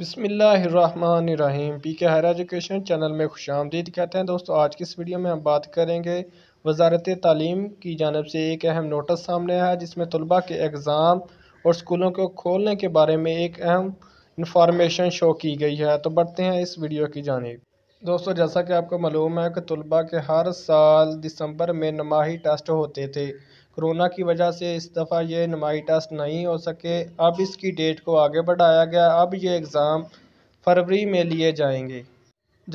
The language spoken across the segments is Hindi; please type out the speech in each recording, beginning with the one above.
बसमीम पी के हायर एजुकेशन चैनल में खुश आमदीद कहते हैं दोस्तों आज की इस वीडियो में हम बात करेंगे वजारत तालीम की जानब से एक अहम नोटिस सामने आया जिसमें तलबा के एग्ज़ाम और स्कूलों को खोलने के बारे में एक अहम इंफॉर्मेशन शो की गई है तो बढ़ते हैं इस वीडियो की जानब दोस्तों जैसा कि आपको मालूम है कि तलबा के हर साल दिसंबर में नमाही टेस्ट होते थे कोरोना की वजह से इस दफ़ा ये नुमाई टेस्ट नहीं हो सके अब इसकी डेट को आगे बढ़ाया गया अब ये एग्ज़ाम फरवरी में लिए जाएंगे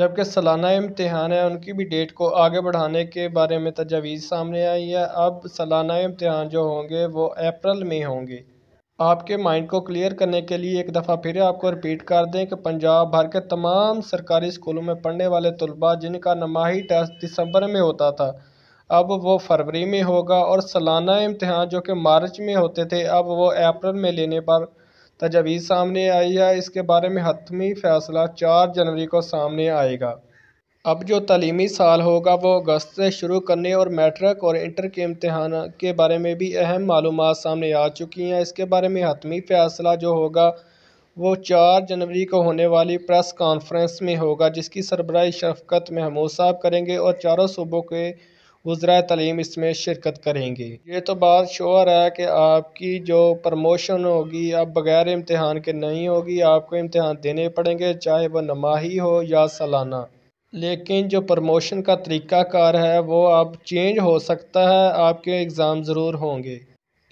जबकि सालाना इम्तहान है उनकी भी डेट को आगे बढ़ाने के बारे में तजावीज़ सामने आई है अब सालाना इम्तहान जो होंगे वो अप्रैल में होंगे आपके माइंड को क्लियर करने के लिए एक दफ़ा फिर आपको रिपीट कर दें कि पंजाब भर के तमाम सरकारी स्कूलों में पढ़ने वाले तलबा जिनका नमाही टेस्ट दिसंबर में होता था अब वो फरवरी में होगा और सालाना इम्तहान जो कि मार्च में होते थे अब वो अप्रैल में लेने पर तजवीज़ सामने आई है इसके बारे में हतमी फ़ैसला चार जनवरी को सामने आएगा अब जो तलीमी साल होगा वो अगस्त से शुरू करने और मैट्रिक और इंटर के इम्तहान के बारे में भी अहम मालूम सामने आ चुकी हैं इसके बारे में हतमी फ़ैसला जो होगा वो चार जनवरी को होने वाली प्रेस कॉन्फ्रेंस में होगा जिसकी सरबराही शफकत महमूद साहब करेंगे और चारों सूबों के वज्रा तलीम इसमें शिरकत करेंगे ये तो बात शोर है कि आपकी जो प्रमोशन होगी अब बग़ैर इम्तहान के नहीं होगी आपको इम्तहान देने पड़ेंगे चाहे वह नमाही हो या सालाना लेकिन जो प्रमोशन का तरीक़ाकार है वो अब चेंज हो सकता है आपके एग्ज़ाम ज़रूर होंगे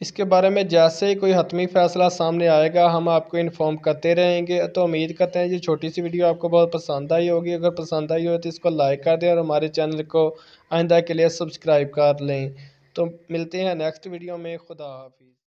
इसके बारे में जैसे ही कोई हतमी फ़ैसला सामने आएगा हम आपको इन्फॉर्म करते रहेंगे तो उम्मीद करते हैं ये छोटी सी वीडियो आपको बहुत पसंद आई होगी अगर पसंद आई हो तो इसको लाइक कर दें और हमारे चैनल को आइंदा के लिए सब्सक्राइब कर लें तो मिलते हैं नेक्स्ट वीडियो में खुदा हाफिज़